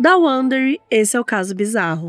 Da Wondery, esse é o caso bizarro.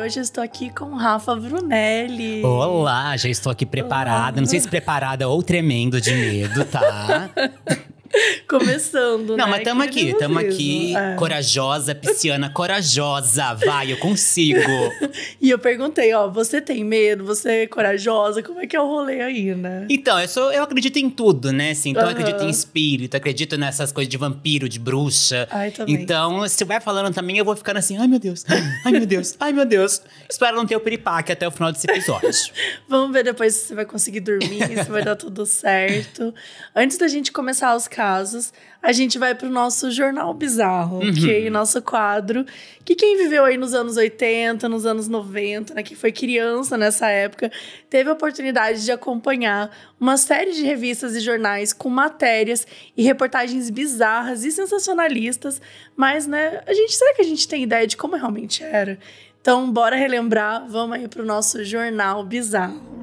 hoje estou aqui com Rafa Brunelli. Olá, já estou aqui preparada. Olá. Não sei se preparada ou tremendo de medo, tá? Começando, Não, né? mas tamo aqui, tamo aqui. É. Corajosa, pisciana, corajosa. Vai, eu consigo. e eu perguntei, ó, você tem medo? Você é corajosa? Como é que é o rolê aí, né? Então, eu, sou, eu acredito em tudo, né? Assim, então, uhum. eu acredito em espírito, acredito nessas coisas de vampiro, de bruxa. Ai, também. Então, se vai falando também, eu vou ficando assim, ai meu Deus, ai meu Deus, ai meu Deus. Espero não ter o piripaque até o final desse episódio. Vamos ver depois se você vai conseguir dormir, se vai dar tudo certo. Antes da gente começar os casos, casos, a gente vai pro nosso jornal bizarro, uhum. É nosso quadro. Que quem viveu aí nos anos 80, nos anos 90, né, que foi criança nessa época, teve a oportunidade de acompanhar uma série de revistas e jornais com matérias e reportagens bizarras e sensacionalistas. Mas, né, a gente será que a gente tem ideia de como realmente era? Então, bora relembrar, vamos aí pro nosso jornal bizarro.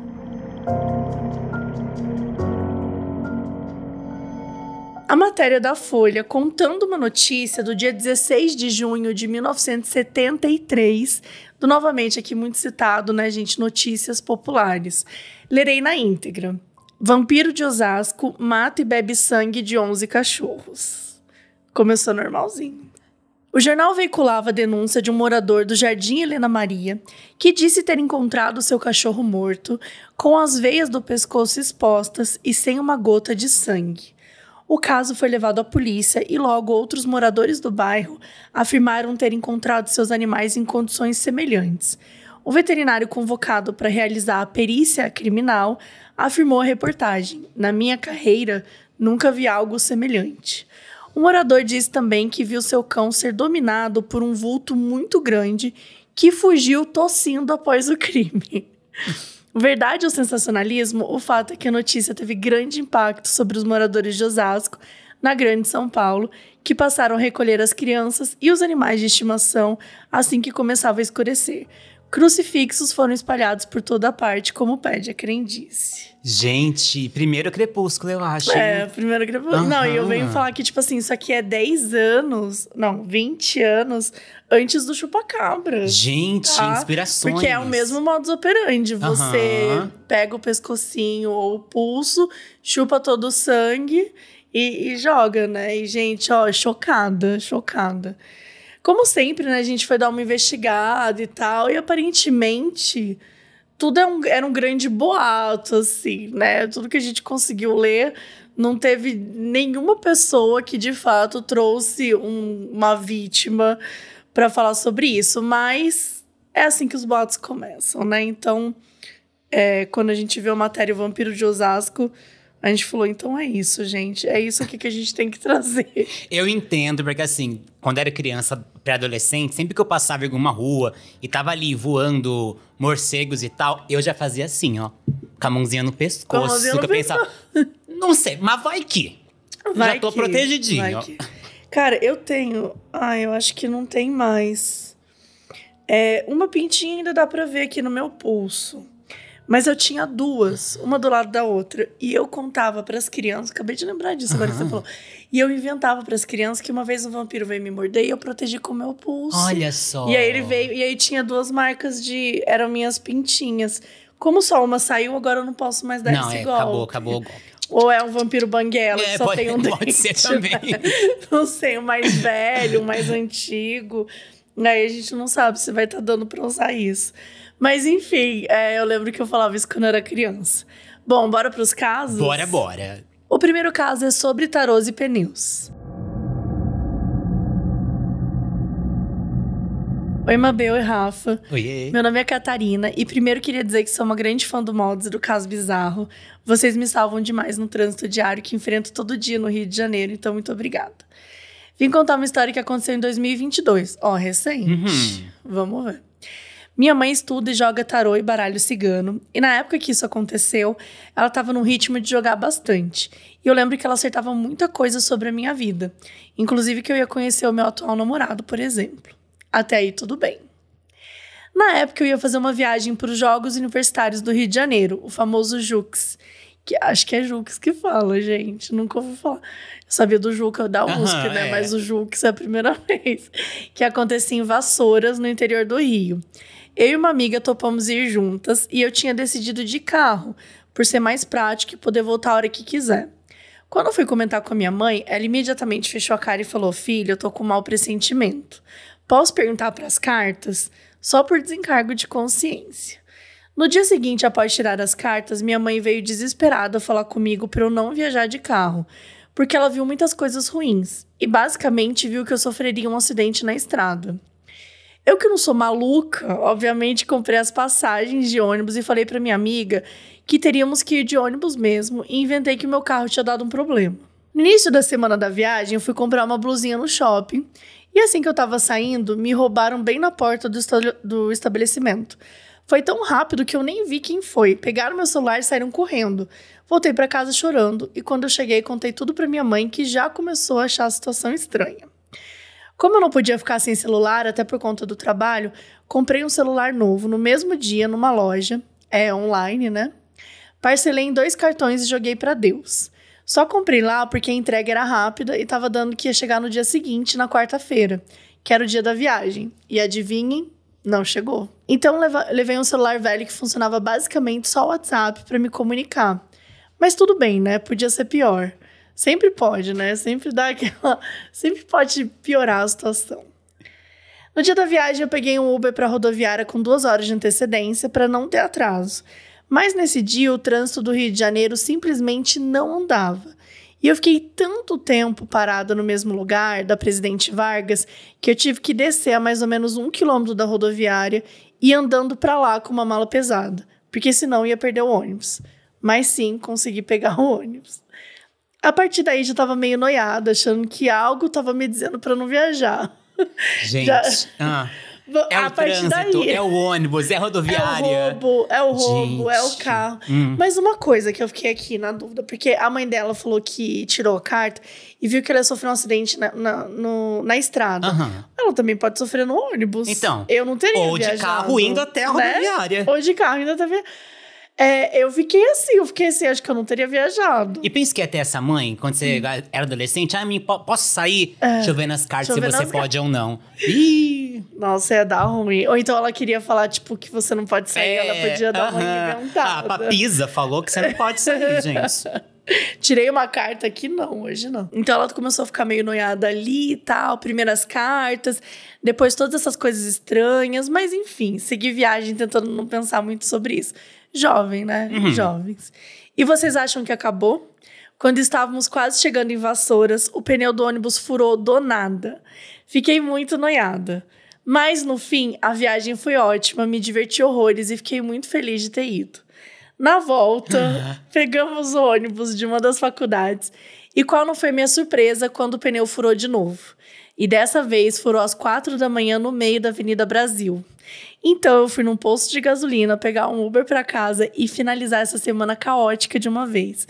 A matéria da Folha contando uma notícia do dia 16 de junho de 1973, do novamente aqui muito citado, né, gente, Notícias Populares. Lerei na íntegra. Vampiro de Osasco mata e bebe sangue de 11 cachorros. Começou normalzinho. O jornal veiculava a denúncia de um morador do Jardim Helena Maria que disse ter encontrado seu cachorro morto, com as veias do pescoço expostas e sem uma gota de sangue. O caso foi levado à polícia e logo outros moradores do bairro afirmaram ter encontrado seus animais em condições semelhantes. O veterinário convocado para realizar a perícia criminal afirmou à reportagem: Na minha carreira, nunca vi algo semelhante. O morador diz também que viu seu cão ser dominado por um vulto muito grande que fugiu tossindo após o crime. Verdade ou sensacionalismo, o fato é que a notícia teve grande impacto sobre os moradores de Osasco, na Grande São Paulo, que passaram a recolher as crianças e os animais de estimação assim que começava a escurecer. Crucifixos foram espalhados por toda a parte, como pede a crendice. Gente, primeiro crepúsculo, eu acho. É, primeiro crepúsculo. Uhum. Não, e eu venho falar que, tipo assim, isso aqui é 10 anos, não, 20 anos antes do chupacabra. Gente, tá? inspirações. Porque é o mesmo modus operandi. Você uhum. pega o pescocinho ou o pulso, chupa todo o sangue e, e joga, né? E, gente, ó, chocada, chocada. Como sempre, né, a gente foi dar uma investigada e tal, e aparentemente tudo é um, era um grande boato, assim, né? Tudo que a gente conseguiu ler, não teve nenhuma pessoa que de fato trouxe um, uma vítima para falar sobre isso, mas é assim que os boatos começam, né? Então, é, quando a gente vê a matéria o Vampiro de Osasco, a gente falou, então é isso, gente. É isso que, que a gente tem que trazer. Eu entendo, porque assim, quando era criança, pré-adolescente, sempre que eu passava em alguma rua e tava ali voando morcegos e tal, eu já fazia assim, ó. Com a mãozinha no pescoço. Com a mãozinha no que eu pensava, não sei, mas vai que. Vai já tô que, protegidinho. Que. Cara, eu tenho. Ah, eu acho que não tem mais. É, uma pintinha ainda dá pra ver aqui no meu pulso. Mas eu tinha duas, uma do lado da outra, e eu contava para as crianças, acabei de lembrar disso agora uhum. que você falou. E eu inventava para as crianças que uma vez um vampiro veio me morder e eu protegi com o meu pulso. Olha só. E aí ele veio, e aí tinha duas marcas de eram minhas pintinhas. Como só uma saiu, agora eu não posso mais dar não, esse é, golpe. Acabou, acabou o golpe. Ou é um vampiro banguela, é, que só pode, tem um pode dente. Pode ser também. Né? Não sei, o mais velho, o mais antigo. Aí a gente não sabe se vai estar tá dando para usar isso. Mas enfim, é, eu lembro que eu falava isso quando eu era criança. Bom, bora pros casos? Bora, bora. O primeiro caso é sobre tarôs e pneus. Oi, Mabel e Rafa. Oiê. Meu nome é Catarina e primeiro queria dizer que sou uma grande fã do Mods do Caso Bizarro. Vocês me salvam demais no trânsito diário que enfrento todo dia no Rio de Janeiro, então muito obrigada. Vim contar uma história que aconteceu em 2022. Ó, recente. Uhum. Vamos ver. Minha mãe estuda e joga tarô e baralho cigano, e na época que isso aconteceu, ela estava num ritmo de jogar bastante. E eu lembro que ela acertava muita coisa sobre a minha vida, inclusive que eu ia conhecer o meu atual namorado, por exemplo. Até aí tudo bem. Na época eu ia fazer uma viagem para os Jogos Universitários do Rio de Janeiro, o famoso JUX. Que acho que é Jux que fala, gente. Nunca ouvi falar. Eu sabia do Juca da USP, uhum, né? É. Mas o Jux é a primeira vez. Que acontecia em Vassouras, no interior do Rio. Eu e uma amiga topamos ir juntas e eu tinha decidido de carro, por ser mais prático e poder voltar a hora que quiser. Quando eu fui comentar com a minha mãe, ela imediatamente fechou a cara e falou: Filho, eu tô com um mau pressentimento. Posso perguntar para as cartas? Só por desencargo de consciência. No dia seguinte, após tirar as cartas, minha mãe veio desesperada falar comigo para eu não viajar de carro, porque ela viu muitas coisas ruins e basicamente viu que eu sofreria um acidente na estrada. Eu que não sou maluca, obviamente comprei as passagens de ônibus e falei para minha amiga que teríamos que ir de ônibus mesmo e inventei que meu carro tinha dado um problema. No início da semana da viagem, eu fui comprar uma blusinha no shopping e assim que eu tava saindo, me roubaram bem na porta do, esta do estabelecimento. Foi tão rápido que eu nem vi quem foi. Pegaram meu celular e saíram correndo. Voltei para casa chorando e quando eu cheguei, contei tudo para minha mãe que já começou a achar a situação estranha. Como eu não podia ficar sem celular, até por conta do trabalho, comprei um celular novo no mesmo dia numa loja, é online, né? Parcelei em dois cartões e joguei para Deus. Só comprei lá porque a entrega era rápida e estava dando que ia chegar no dia seguinte, na quarta-feira, que era o dia da viagem. E adivinhem, não chegou. Então levei um celular velho que funcionava basicamente só o WhatsApp para me comunicar. Mas tudo bem, né? Podia ser pior. Sempre pode, né? Sempre dá aquela. Sempre pode piorar a situação. No dia da viagem, eu peguei um Uber para a rodoviária com duas horas de antecedência para não ter atraso. Mas nesse dia, o trânsito do Rio de Janeiro simplesmente não andava. E eu fiquei tanto tempo parada no mesmo lugar, da Presidente Vargas, que eu tive que descer a mais ou menos um quilômetro da rodoviária e andando para lá com uma mala pesada, porque senão ia perder o ônibus. Mas sim, consegui pegar o ônibus. A partir daí já tava meio noiada, achando que algo tava me dizendo para não viajar. Gente. Já... Ah. É a o trânsito, daí. é o ônibus, é a rodoviária. É o roubo, é o roubo, Gente. é o carro. Hum. Mas uma coisa que eu fiquei aqui na dúvida, porque a mãe dela falou que tirou a carta e viu que ela sofreu um acidente na, na, no, na estrada. Uhum. Ela também pode sofrer no ônibus. Então. Eu não teria Ou viajado, de carro indo até a né? rodoviária. Né? Ou de carro indo até a é, eu fiquei assim, eu fiquei assim, acho que eu não teria viajado. E pensa que até essa mãe, quando você hum. era adolescente, ah, me, posso sair? É, Deixa eu ver nas cartas se você pode ou não. Ih! Nossa, ia dar ruim. Ou então ela queria falar, tipo, que você não pode sair, é, ela podia dar uh -huh. uma inventada. Ah, a papisa falou que você não pode sair, gente. Tirei uma carta aqui, não, hoje não. Então ela começou a ficar meio noiada ali e tal, primeiras cartas, depois todas essas coisas estranhas, mas enfim, segui viagem tentando não pensar muito sobre isso jovem, né? Uhum. Jovens. E vocês acham que acabou? Quando estávamos quase chegando em Vassouras, o pneu do ônibus furou do nada. Fiquei muito noiada. Mas no fim, a viagem foi ótima, me diverti horrores e fiquei muito feliz de ter ido. Na volta, uhum. pegamos o ônibus de uma das faculdades e qual não foi minha surpresa quando o pneu furou de novo. E dessa vez foram às quatro da manhã no meio da Avenida Brasil. Então eu fui num posto de gasolina pegar um Uber para casa e finalizar essa semana caótica de uma vez.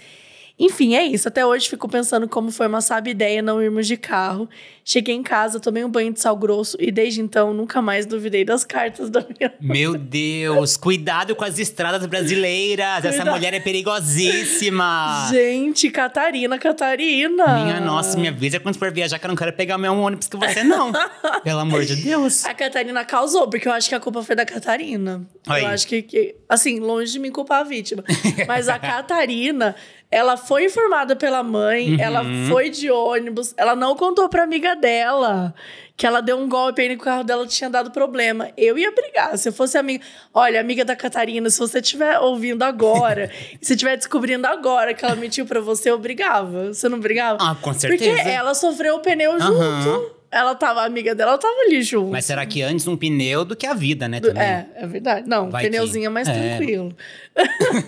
Enfim, é isso. Até hoje fico pensando como foi uma sábia ideia não irmos de carro. Cheguei em casa, tomei um banho de sal grosso e desde então nunca mais duvidei das cartas da minha. Meu Deus, cuidado com as estradas brasileiras. Cuidado. Essa mulher é perigosíssima. Gente, Catarina, Catarina. Minha nossa, minha vida é quando for viajar que eu não quero pegar o meu ônibus que você não. Pelo amor de Deus. A Catarina causou, porque eu acho que a culpa foi da Catarina. Oi. Eu acho que, que assim, longe de me culpar a vítima, mas a Catarina ela foi informada pela mãe, uhum. ela foi de ônibus, ela não contou pra amiga dela que ela deu um golpe aí no carro dela tinha dado problema. Eu ia brigar. Se eu fosse amiga. Olha, amiga da Catarina, se você estiver ouvindo agora, se estiver descobrindo agora que ela mentiu para você, eu brigava. Você não brigava? Ah, com certeza. Porque ela sofreu o pneu uhum. junto ela tava amiga dela, ela tava ali junto. Mas será que antes um pneu do que a vida, né? Também? É, é verdade. Não, Vai pneuzinho é que... é mais tranquilo.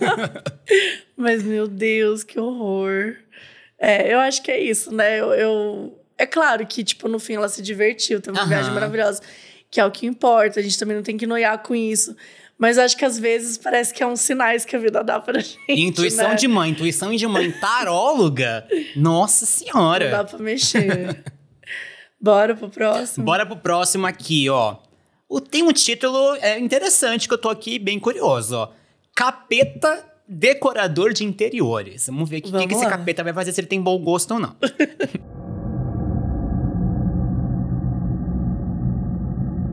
Mas, meu Deus, que horror. É, eu acho que é isso, né? Eu, eu... É claro que, tipo, no fim ela se divertiu, teve uma viagem maravilhosa, que é o que importa. A gente também não tem que noiar com isso. Mas acho que às vezes parece que é uns sinais que a vida dá pra gente. Intuição né? de mãe, intuição de mãe taróloga. Nossa senhora. Não dá pra mexer. Bora pro próximo. Bora pro próximo aqui, ó. O, tem um título é, interessante que eu tô aqui bem curioso, ó. Capeta decorador de interiores. Vamos ver o que, que, que esse capeta vai fazer, se ele tem bom gosto ou não.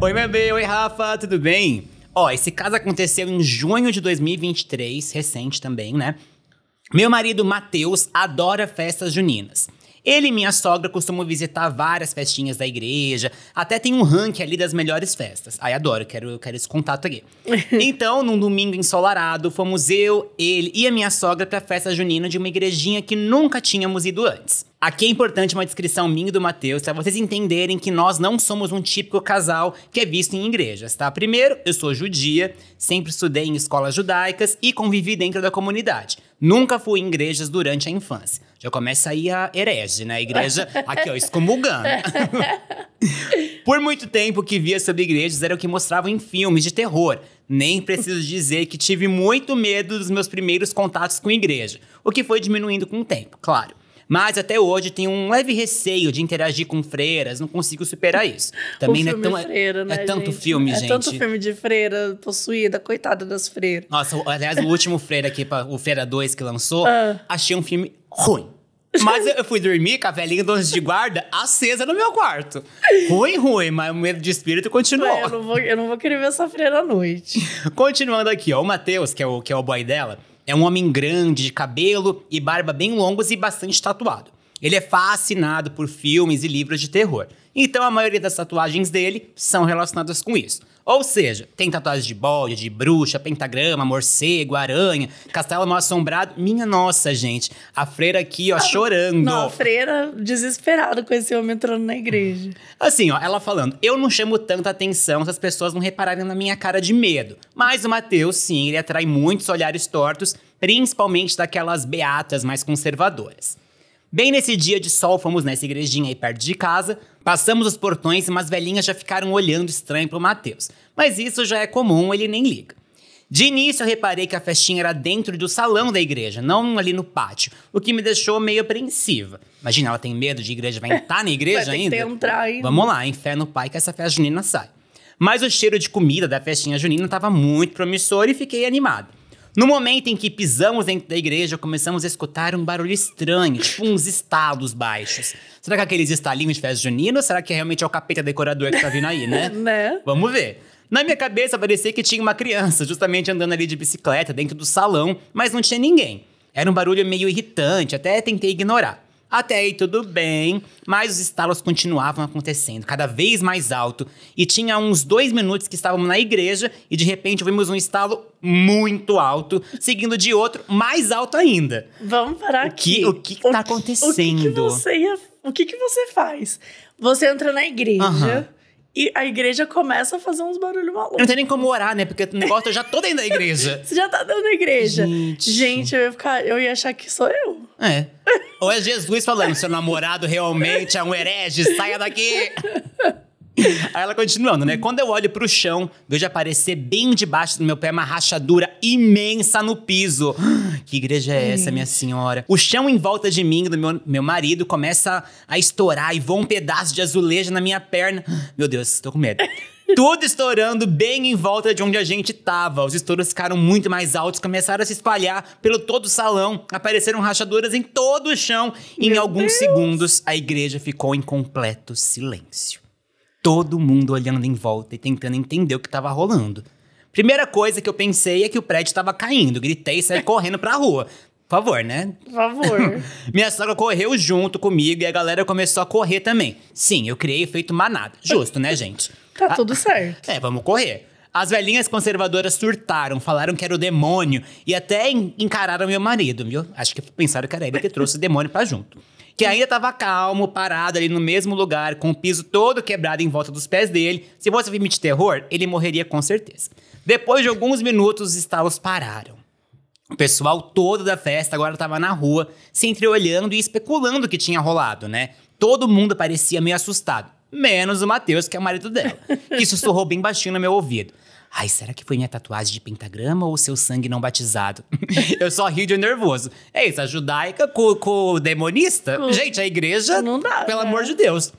Oi, meu bem. Oi, Rafa. Tudo bem? Ó, esse caso aconteceu em junho de 2023, recente também, né? Meu marido, Matheus, adora festas juninas. Ele e minha sogra costumam visitar várias festinhas da igreja, até tem um ranking ali das melhores festas. Ai, adoro, quero, quero esse contato aqui. então, num domingo ensolarado, fomos eu, ele e a minha sogra pra festa junina de uma igrejinha que nunca tínhamos ido antes. Aqui é importante uma descrição minha e do Matheus, para vocês entenderem que nós não somos um típico casal que é visto em igrejas, tá? Primeiro, eu sou judia, sempre estudei em escolas judaicas e convivi dentro da comunidade. Nunca fui em igrejas durante a infância. Eu começa aí a herege, né? A igreja, aqui ó, excomulgando. Por muito tempo que via sobre igrejas era o que mostravam em filmes de terror. Nem preciso dizer que tive muito medo dos meus primeiros contatos com igreja, o que foi diminuindo com o tempo, claro. Mas até hoje tenho um leve receio de interagir com freiras, não consigo superar isso. Também o não é tão. É, freira, é né, é tanto gente? filme, é gente. É tanto filme de freira possuída, coitada das freiras. Nossa, aliás, o último freira aqui, o Freira 2 que lançou, ah. achei um filme ruim. Mas eu fui dormir com a velhinha do de guarda acesa no meu quarto. Ruim, ruim, mas o medo de espírito continuou. eu, não vou, eu não vou querer ver essa freira à noite. Continuando aqui, ó. O Matheus, que é o, que é o boy dela, é um homem grande, de cabelo e barba bem longos e bastante tatuado. Ele é fascinado por filmes e livros de terror. Então a maioria das tatuagens dele são relacionadas com isso. Ou seja, tem tatuagem de bode, de bruxa, pentagrama, morcego, aranha, castelo mal assombrado. Minha nossa, gente. A freira aqui, ó, ah, chorando. Não, a freira desesperada com esse homem entrando na igreja. Assim, ó, ela falando: eu não chamo tanta atenção se as pessoas não repararem na minha cara de medo. Mas o Mateus, sim, ele atrai muitos olhares tortos, principalmente daquelas beatas mais conservadoras. Bem nesse dia de sol, fomos nessa igrejinha aí perto de casa, passamos os portões e umas velhinhas já ficaram olhando estranho pro Matheus. Mas isso já é comum, ele nem liga. De início, eu reparei que a festinha era dentro do salão da igreja, não ali no pátio, o que me deixou meio apreensiva. Imagina, ela tem medo de igreja, vai entrar na igreja vai ainda? entrar ainda. Vamos lá, em fé no pai que essa festa junina sai. Mas o cheiro de comida da festinha junina estava muito promissor e fiquei animado. No momento em que pisamos dentro da igreja, começamos a escutar um barulho estranho, tipo uns estalos baixos. Será que é aqueles estalinhos de festa junina ou será que é realmente é o capeta decorador que tá vindo aí, né? né? Vamos ver. Na minha cabeça parecia que tinha uma criança justamente andando ali de bicicleta dentro do salão, mas não tinha ninguém. Era um barulho meio irritante, até tentei ignorar. Até aí tudo bem, mas os estalos continuavam acontecendo, cada vez mais alto. E tinha uns dois minutos que estávamos na igreja e de repente ouvimos um estalo muito alto, seguindo de outro mais alto ainda. Vamos parar o aqui. o que está acontecendo? O que, que você ia, o que, que você faz? Você entra na igreja. E a igreja começa a fazer uns barulhos malucos. Não tem nem como orar, né? Porque o negócio eu já tô dentro da igreja. Você já tá dentro da igreja. Gente, Gente eu, ia ficar, eu ia achar que sou eu. É. Ou é Jesus falando, seu namorado realmente é um herege, saia daqui. Aí ela continuando, né? Quando eu olho pro chão, vejo aparecer bem debaixo do meu pé uma rachadura imensa no piso. Que igreja é essa, minha senhora? O chão em volta de mim, do meu, meu marido, começa a estourar e voa um pedaço de azulejo na minha perna. Meu Deus, tô com medo. Tudo estourando bem em volta de onde a gente tava. Os estouros ficaram muito mais altos, começaram a se espalhar pelo todo o salão. Apareceram rachaduras em todo o chão. E em alguns Deus. segundos, a igreja ficou em completo silêncio todo mundo olhando em volta e tentando entender o que estava rolando. Primeira coisa que eu pensei é que o prédio estava caindo. Gritei e saí correndo pra rua. Por favor, né? Por favor. Minha sogra correu junto comigo e a galera começou a correr também. Sim, eu criei efeito manada. Justo, né, gente? tá tudo ah, certo. É, vamos correr. As velhinhas conservadoras surtaram, falaram que era o demônio e até encararam meu marido, viu? Acho que pensaram que era ele que trouxe o demônio pra junto que ainda estava calmo, parado ali no mesmo lugar, com o piso todo quebrado em volta dos pés dele. Se fosse um filme de terror, ele morreria com certeza. Depois de alguns minutos, os estalos pararam. O pessoal todo da festa agora estava na rua, se entreolhando e especulando o que tinha rolado, né? Todo mundo parecia meio assustado, menos o Matheus, que é o marido dela, que sussurrou bem baixinho no meu ouvido. Ai, será que foi minha tatuagem de pentagrama ou seu sangue não batizado? eu só rio de nervoso. É isso, a judaica com, com o demonista? Gente, a igreja, não dá, pelo né? amor de Deus.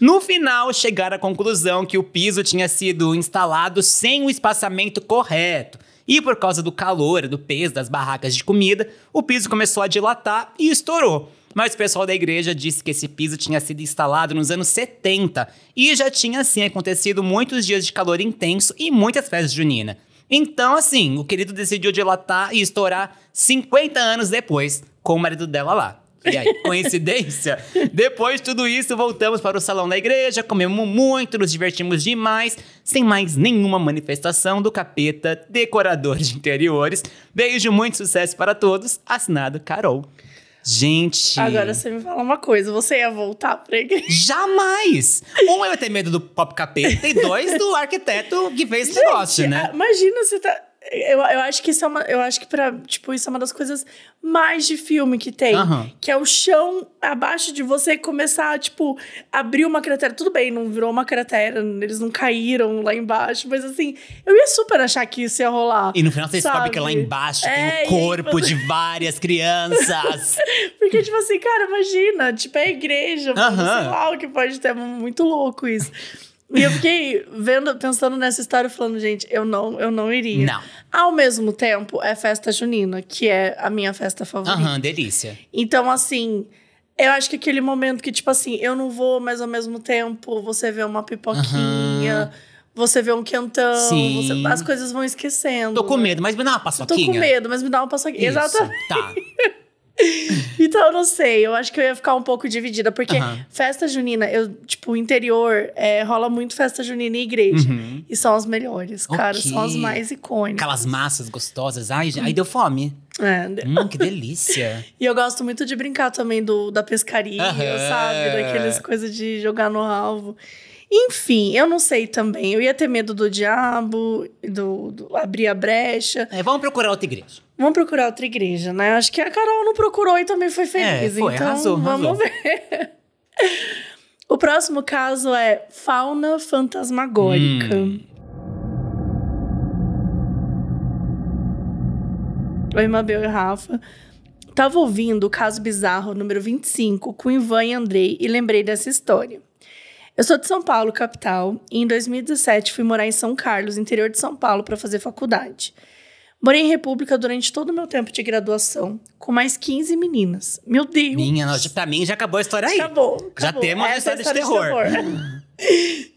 No final, chegaram à conclusão que o piso tinha sido instalado sem o espaçamento correto. E por causa do calor, do peso das barracas de comida, o piso começou a dilatar e estourou. Mas o pessoal da igreja disse que esse piso tinha sido instalado nos anos 70 e já tinha assim acontecido muitos dias de calor intenso e muitas festas juninas. Então, assim, o querido decidiu dilatar e estourar 50 anos depois com o marido dela lá. E aí, coincidência? Depois de tudo isso, voltamos para o salão da igreja, comemos muito, nos divertimos demais, sem mais nenhuma manifestação do capeta decorador de interiores. Beijo, muito sucesso para todos. Assinado Carol. Gente. Agora você me fala uma coisa, você ia voltar pra igreja? Jamais! Um, eu ia ter medo do pop capeta e dois, do arquiteto que fez o esse negócio, né? Imagina você tá. Eu, eu acho que isso é uma. Eu acho que para tipo, isso é uma das coisas mais de filme que tem. Uhum. Que é o chão abaixo de você começar, tipo, abrir uma cratera. Tudo bem, não virou uma cratera, eles não caíram lá embaixo, mas assim, eu ia super achar que isso ia rolar. E no final você sabe? descobre que lá embaixo é, tem o corpo e... de várias crianças. Porque, tipo assim, cara, imagina, tipo, é a igreja, uhum. sei lá, o que pode ter é muito louco isso. E eu fiquei vendo, pensando nessa história, falando, gente, eu não, eu não iria. Não. Ao mesmo tempo, é festa junina, que é a minha festa favorita. Aham, uhum, delícia. Então, assim, eu acho que aquele momento que, tipo assim, eu não vou, mas ao mesmo tempo você vê uma pipoquinha. Uhum. Você vê um quentão, você, as coisas vão esquecendo. Tô com medo, mas me dá uma paçoquinha. Tô com medo, mas me dá uma paçoquinha. Isso, tá. Exatamente. Tá. então, eu não sei. Eu acho que eu ia ficar um pouco dividida. Porque festa junina, eu, tipo, interior, é, rola muito festa junina e igreja. Uhum. E são as melhores, okay. cara. São as mais icônicas. Aquelas massas gostosas. Ai, aí deu fome. É. Hum, que delícia. e eu gosto muito de brincar também do, da pescaria, sabe? Daquelas coisas de jogar no alvo. Enfim, eu não sei também. Eu ia ter medo do diabo, do, do abrir a brecha. É, vamos procurar outra igreja. Vamos procurar outra igreja, né? Acho que a Carol não procurou e também foi feliz. É, foi, então, arrasou, vamos ver. o próximo caso é fauna fantasmagórica. Hum. Oi, Mabel e Rafa. Tava ouvindo o caso bizarro número 25 com Ivan e Andrei e lembrei dessa história. Eu sou de São Paulo, capital, e em 2017 fui morar em São Carlos, interior de São Paulo, para fazer faculdade. Morei em República durante todo o meu tempo de graduação, com mais 15 meninas. Meu Deus! Minha, nossa, pra mim já acabou a história aí. Acabou. acabou. Já temos a é história, história, de terror. De terror.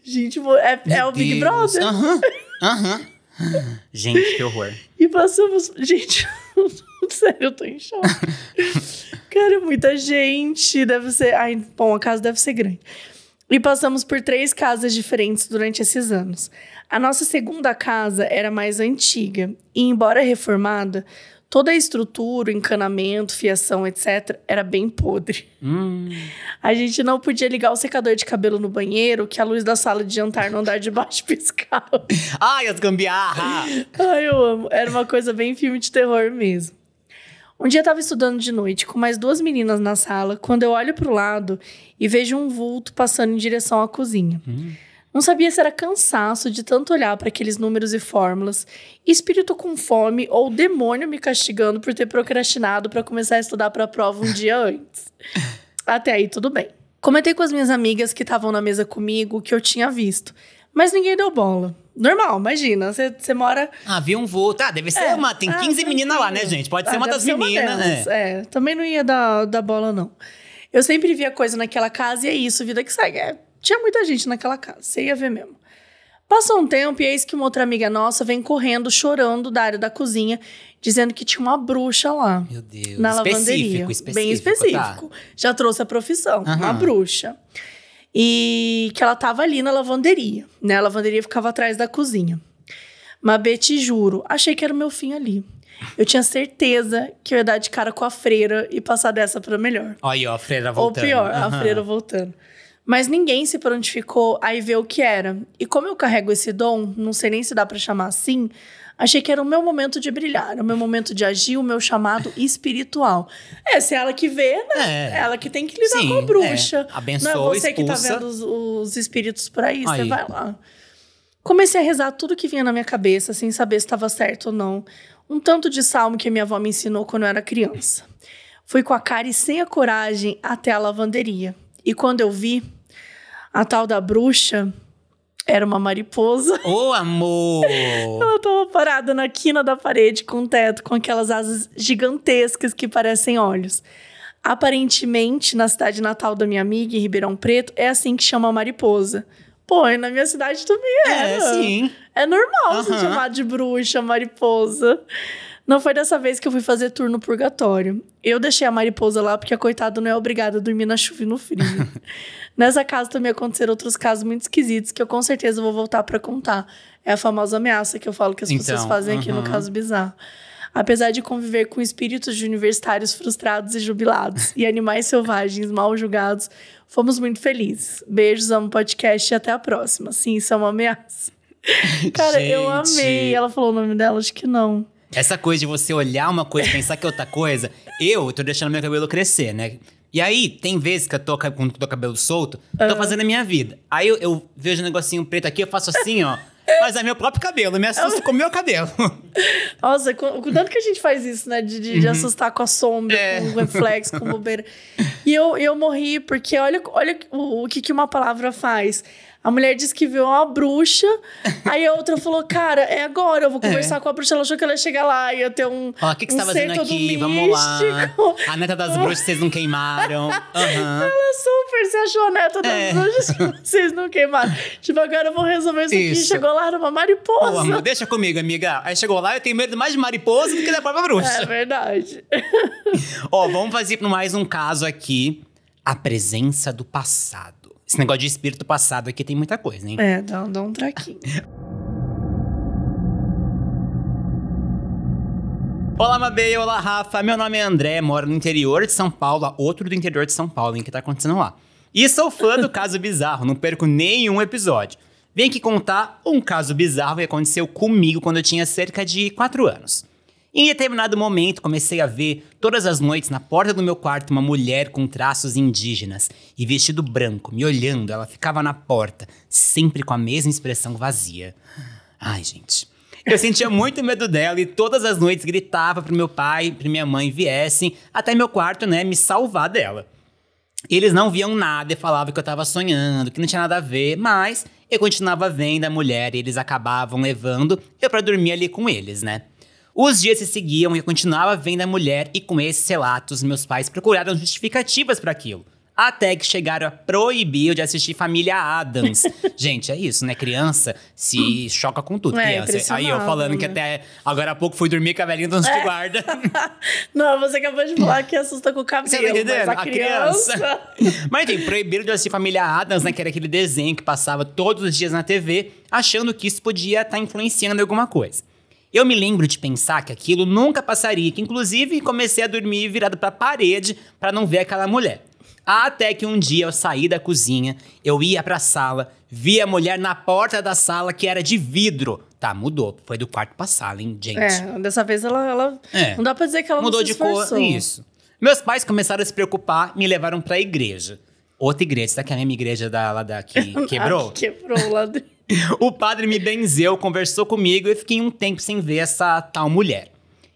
Gente, é, é o Big Brother. Aham, uhum, aham. Uhum. Gente, que horror. E passamos. Gente, sério, eu tô em choque. Cara, muita gente. Deve ser. Ai, bom, a casa deve ser grande. E passamos por três casas diferentes durante esses anos. A nossa segunda casa era mais antiga e, embora reformada, toda a estrutura, encanamento, fiação, etc., era bem podre. Hum. A gente não podia ligar o secador de cabelo no banheiro, que a luz da sala de jantar no andar de baixo piscava. Ai, as gambiarra! Ai, eu amo. Era uma coisa bem filme de terror mesmo. Um dia eu estava estudando de noite com mais duas meninas na sala, quando eu olho para o lado e vejo um vulto passando em direção à cozinha. Hum. Não sabia se era cansaço de tanto olhar para aqueles números e fórmulas, espírito com fome ou demônio me castigando por ter procrastinado para começar a estudar para a prova um dia antes. Até aí, tudo bem. Comentei com as minhas amigas que estavam na mesa comigo o que eu tinha visto. Mas ninguém deu bola. Normal, imagina. Você mora. Ah, vi um voo. Tá, ah, deve ser é, uma. Tem 15 ah, meninas lá, né, gente? Pode ah, ser uma das meninas. Uma é. Né? é. também não ia dar, dar bola, não. Eu sempre via coisa naquela casa e é isso, vida que segue. É, tinha muita gente naquela casa, você ia ver mesmo. Passou um tempo e eis que uma outra amiga nossa vem correndo, chorando da área da cozinha, dizendo que tinha uma bruxa lá. Meu Deus. Na específico, lavanderia. Específico, bem específico. Tá. Já trouxe a profissão, uhum. uma bruxa e que ela tava ali na lavanderia, né? A lavanderia ficava atrás da cozinha. Mabê, te juro, achei que era o meu fim ali. Eu tinha certeza que eu ia dar de cara com a freira e passar dessa para melhor. Olha, a freira voltando. Ou pior, uhum. a freira voltando. Mas ninguém se prontificou a ir ver o que era. E como eu carrego esse dom, não sei nem se dá para chamar assim, Achei que era o meu momento de brilhar, o meu momento de agir, o meu chamado espiritual. É se é ela que vê, né? É. é. Ela que tem que lidar Sim, com a é. bruxa. É. Abençoa, Não é você expulsa. que tá vendo os, os espíritos por aí, aí, você vai lá. Comecei a rezar tudo que vinha na minha cabeça, sem saber se estava certo ou não. Um tanto de salmo que minha avó me ensinou quando eu era criança. Fui com a cara e sem a coragem até a lavanderia. E quando eu vi, a tal da bruxa era uma mariposa. Ô, oh, amor! Ela tava parada na quina da parede com o teto, com aquelas asas gigantescas que parecem olhos. Aparentemente, na cidade natal da minha amiga, em Ribeirão Preto, é assim que chama a mariposa. Pô, na minha cidade também é, era. É, sim. É normal se chamar de bruxa, mariposa. Não foi dessa vez que eu fui fazer turno purgatório. Eu deixei a mariposa lá porque a coitada não é obrigada a dormir na chuva e no frio. Nessa casa também aconteceram outros casos muito esquisitos que eu com certeza vou voltar para contar. É a famosa ameaça que eu falo que as então, pessoas fazem aqui no caso bizarro. Apesar de conviver com espíritos de universitários frustrados e jubilados e animais selvagens mal julgados, fomos muito felizes. Beijos, amo podcast e até a próxima. Sim, isso é uma ameaça. Cara, Gente. eu amei. Ela falou o nome dela, acho que não. Essa coisa de você olhar uma coisa e pensar que é outra coisa, eu tô deixando meu cabelo crescer, né? E aí, tem vezes que eu tô com o cabelo solto, tô uhum. fazendo a minha vida. Aí eu, eu, vejo um negocinho preto aqui, eu faço assim, ó. Mas é meu próprio cabelo, me assusto com o meu cabelo. Nossa, com, com tanto que a gente faz isso, né? De, de, de uhum. assustar com a sombra, é. com o reflexo, com o bobeira. E eu, eu morri, porque olha, olha o, o que, que uma palavra faz. A mulher disse que viu uma bruxa, aí a outra falou: Cara, é agora, eu vou é. conversar é. com a bruxa. Ela achou que ela ia chegar lá e ia ter um. Ó, o que, que um você tá fazendo aqui? Místico. Vamos lá. A neta das bruxas, vocês não queimaram. Uhum. Ela super se achou a neta das é. bruxas, vocês não queimaram. Tipo, agora eu vou resolver isso, isso. aqui. Chegou lá numa mariposa. Pô, amor, deixa comigo, amiga. Aí chegou lá, eu tenho medo mais de mariposa do que da própria bruxa. É verdade. Ó, vamos fazer mais um caso aqui: a presença do passado. Esse negócio de espírito passado aqui tem muita coisa, hein? É, dá, dá um traquinho. Olá, Mabê! Olá, Rafa! Meu nome é André, moro no interior de São Paulo, outro do interior de São Paulo, em que tá acontecendo lá. E sou fã do Caso Bizarro, não perco nenhum episódio. Vem aqui contar um caso bizarro que aconteceu comigo quando eu tinha cerca de 4 anos. Em determinado momento, comecei a ver todas as noites na porta do meu quarto uma mulher com traços indígenas e vestido branco, me olhando. Ela ficava na porta, sempre com a mesma expressão vazia. Ai, gente. Eu sentia muito medo dela e todas as noites gritava pro meu pai, pra minha mãe viessem até meu quarto, né, me salvar dela. Eles não viam nada e falavam que eu tava sonhando, que não tinha nada a ver, mas eu continuava vendo a mulher e eles acabavam levando eu para dormir ali com eles, né? Os dias se seguiam e eu continuava vendo a mulher, e com esses relatos, meus pais procuraram justificativas para aquilo. Até que chegaram a proibir de assistir Família Adams. Gente, é isso, né? Criança se hum. choca com tudo. É, criança. Aí eu falando né? que até agora há pouco fui dormir com a velhinha do é. de guarda. Não, você acabou de falar que assusta com o cabelo. Você tá entendendo? a, criança. criança. mas enfim, proibiram de assistir Família Adams, né? Que era aquele desenho que passava todos os dias na TV, achando que isso podia estar tá influenciando alguma coisa. Eu me lembro de pensar que aquilo nunca passaria, que inclusive comecei a dormir virado para a parede para não ver aquela mulher. Até que um dia eu saí da cozinha, eu ia para a sala, vi a mulher na porta da sala que era de vidro. Tá, mudou. Foi do quarto pra sala, hein, gente? É, dessa vez ela. ela é. Não dá pra dizer que ela mudou de esforçou. cor. Isso. Meus pais começaram a se preocupar, me levaram pra igreja outra igreja. Será que é a mesma igreja da, lá daqui quebrou? quebrou lá do... o padre me benzeu, conversou comigo e fiquei um tempo sem ver essa tal mulher.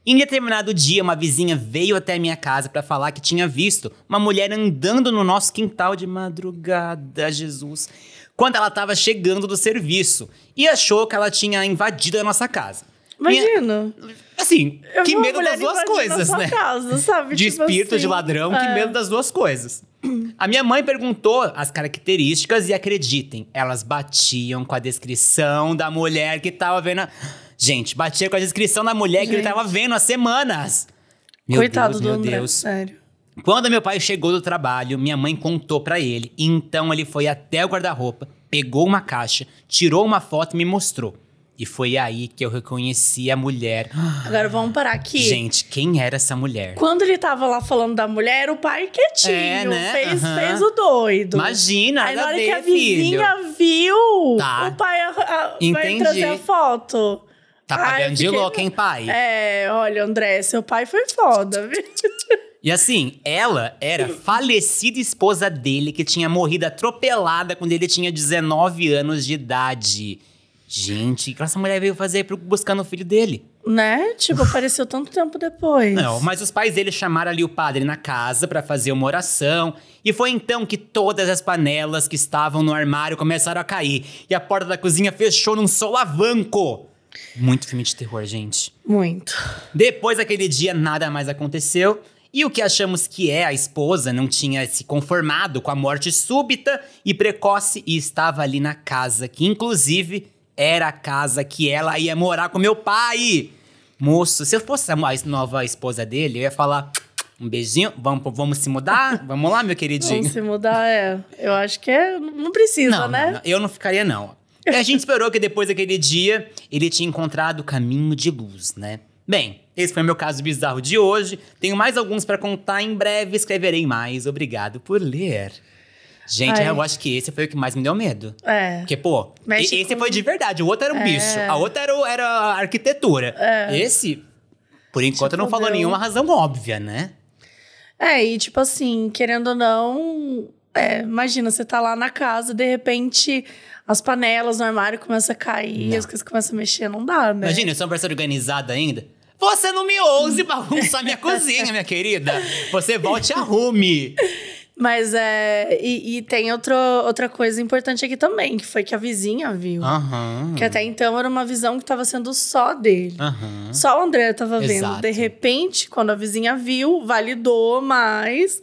Em determinado dia, uma vizinha veio até minha casa para falar que tinha visto uma mulher andando no nosso quintal de madrugada, Jesus, quando ela estava chegando do serviço e achou que ela tinha invadido a nossa casa. Imagina. Minha... Assim, eu que medo das duas coisas, né? Casa, sabe? De tipo espírito, assim. de ladrão, é. que medo das duas coisas. A minha mãe perguntou as características e acreditem, elas batiam com a descrição da mulher que tava vendo. A... Gente, batia com a descrição da mulher Gente. que ele tava vendo há semanas. Meu Coitado Deus, do meu André, Deus. sério. Quando meu pai chegou do trabalho, minha mãe contou para ele. Então ele foi até o guarda-roupa, pegou uma caixa, tirou uma foto e me mostrou. E foi aí que eu reconheci a mulher. Agora vamos parar aqui. Gente, quem era essa mulher? Quando ele tava lá falando da mulher, o pai quietinho. É, né? fez, uhum. fez o doido. Imagina, Aí na hora ver, que a vizinha filho. viu, tá. o pai a, a, vai trazer a foto. Tá pagando Ai, de louco, hein, pai? É, olha, André, seu pai foi foda, viu? E assim, ela era falecida esposa dele que tinha morrido atropelada quando ele tinha 19 anos de idade. Gente, o que essa mulher veio fazer para buscar no filho dele? Né? Tipo, apareceu tanto tempo depois. Não, mas os pais dele chamaram ali o padre na casa para fazer uma oração. E foi então que todas as panelas que estavam no armário começaram a cair. E a porta da cozinha fechou num solavanco. Muito filme de terror, gente. Muito. Depois daquele dia, nada mais aconteceu. E o que achamos que é a esposa não tinha se conformado com a morte súbita e precoce e estava ali na casa, que inclusive era a casa que ela ia morar com meu pai. Moço, se eu fosse a nova esposa dele, eu ia falar. Um beijinho, vamos, vamos se mudar? Vamos lá, meu queridinho. Vamos se mudar, é. Eu acho que é. Não precisa, não, né? Não, não. eu não ficaria, não. E a gente esperou que depois daquele dia ele tinha encontrado o caminho de luz, né? Bem, esse foi meu caso bizarro de hoje. Tenho mais alguns para contar em breve, escreverei mais. Obrigado por ler. Gente, Ai. eu acho que esse foi o que mais me deu medo. É. Porque, pô, Mexe esse com... foi de verdade. O outro era um é. bicho. A outra era, era arquitetura. É. Esse, por enquanto, tipo, não falou deu... nenhuma razão óbvia, né? É, e tipo assim, querendo ou não. É, imagina, você tá lá na casa, de repente as panelas no armário começam a cair, não. as coisas começam a mexer, não dá, né? Imagina, eu sou uma pessoa organizada ainda. Você não me ouse bagunçar minha cozinha, minha querida. Você volte e arrume. Mas é. E, e, tem outro, outra coisa importante aqui também, que foi que a vizinha viu. Uhum. Que até então era uma visão que estava sendo só dele. Uhum. Só o André estava vendo. De repente, quando a vizinha viu, validou mais,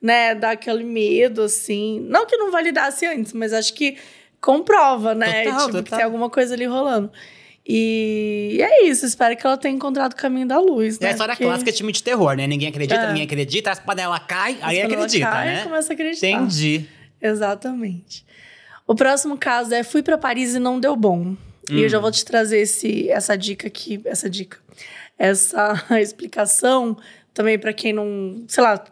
né? Dá aquele medo, assim. Não que não validasse antes, mas acho que comprova, né? Total, tipo, total. que tem alguma coisa ali rolando. E é isso, espero que ela tenha encontrado o caminho da luz. Né? É a né? história Porque... clássica time de terror, né? Ninguém acredita, é. ninguém acredita, as panelas caem, aí acredita, cai, né? começa a acreditar. Entendi. Exatamente. O próximo caso é fui para Paris e não deu bom. Hum. E eu já hum. vou te trazer esse, essa dica aqui, essa dica, essa explicação também para quem não, sei lá,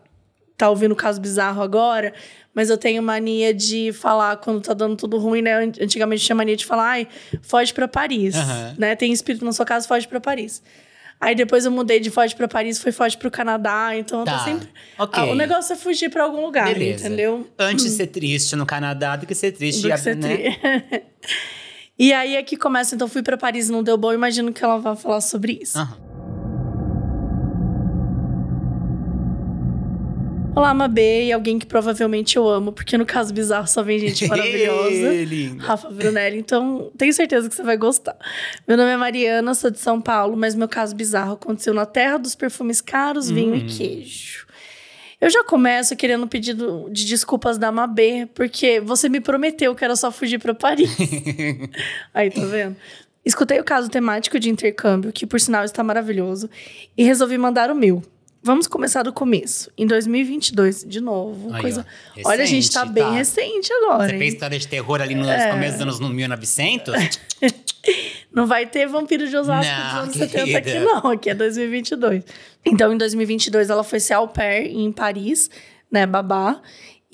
tá ouvindo o caso bizarro agora, mas eu tenho mania de falar quando tá dando tudo ruim, né? Antigamente tinha mania de falar, ai, foge pra Paris, uhum. né? Tem espírito na sua casa, foge pra Paris. Aí depois eu mudei de foge para Paris, foi foge para o Canadá, então tá. eu tô tá. sempre. Okay. Ah, o negócio é fugir para algum lugar, Beleza. entendeu? Antes ser triste no Canadá do que ser triste, do que ser né? Tri... e aí é que começa, então fui para Paris, não deu bom, imagino que ela vai falar sobre isso. Uhum. Olá, Mabê e alguém que provavelmente eu amo, porque no caso bizarro só vem gente maravilhosa. Rafa Brunelli, então tenho certeza que você vai gostar. Meu nome é Mariana, sou de São Paulo, mas meu caso bizarro aconteceu na terra dos perfumes caros, vinho hum. e queijo. Eu já começo querendo um pedido de desculpas da Mabê, porque você me prometeu que era só fugir para Paris. Aí, tá vendo? Escutei o caso temático de intercâmbio, que por sinal está maravilhoso, e resolvi mandar o meu. Vamos começar do começo. Em 2022, de novo. Aí, coisa... Olha, a gente tá, tá bem recente agora. Você hein? fez história de terror ali nos é... começos dos anos 1900? não vai ter Vampiro de Osasco não, dos anos querida. 70 aqui, não. Aqui é 2022. Então, em 2022, ela foi ser au pair em Paris, né, babá.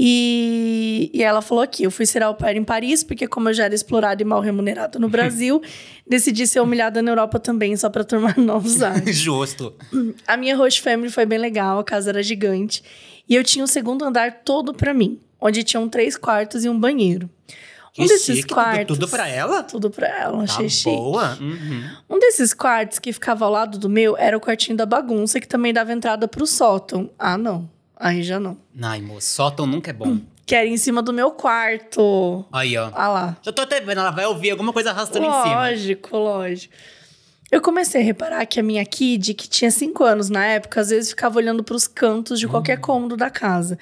E, e ela falou aqui: eu fui ser au pair em Paris, porque como eu já era explorada e mal remunerada no Brasil, decidi ser humilhada na Europa também, só para tomar novos ar. Justo. A minha host family foi bem legal, a casa era gigante. E eu tinha o um segundo andar todo para mim, onde tinham três quartos e um banheiro. Que um desses chique, quartos. Tudo, tudo pra ela? Tudo pra ela, tá achei tá boa. Uhum. Um desses quartos que ficava ao lado do meu era o quartinho da bagunça, que também dava entrada pro sótão. Ah, não. Aí já não. Ai, moço, sótão nunca é bom. Que era em cima do meu quarto. Aí, ó. Ah lá. Eu tô até vendo, ela vai ouvir alguma coisa arrastando lógico, em cima. Lógico, lógico. Eu comecei a reparar que a minha Kid, que tinha cinco anos na época, às vezes ficava olhando para os cantos de qualquer hum. cômodo da casa.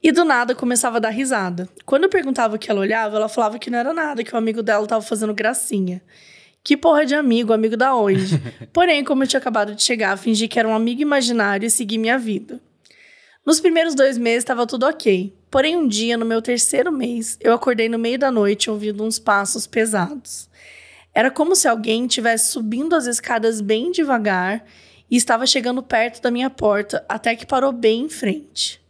E do nada começava a dar risada. Quando eu perguntava o que ela olhava, ela falava que não era nada, que o amigo dela tava fazendo gracinha. Que porra de amigo, amigo da onde? Porém, como eu tinha acabado de chegar, fingi que era um amigo imaginário e segui minha vida. Nos primeiros dois meses estava tudo ok. Porém, um dia, no meu terceiro mês, eu acordei no meio da noite ouvindo uns passos pesados. Era como se alguém estivesse subindo as escadas bem devagar e estava chegando perto da minha porta, até que parou bem em frente.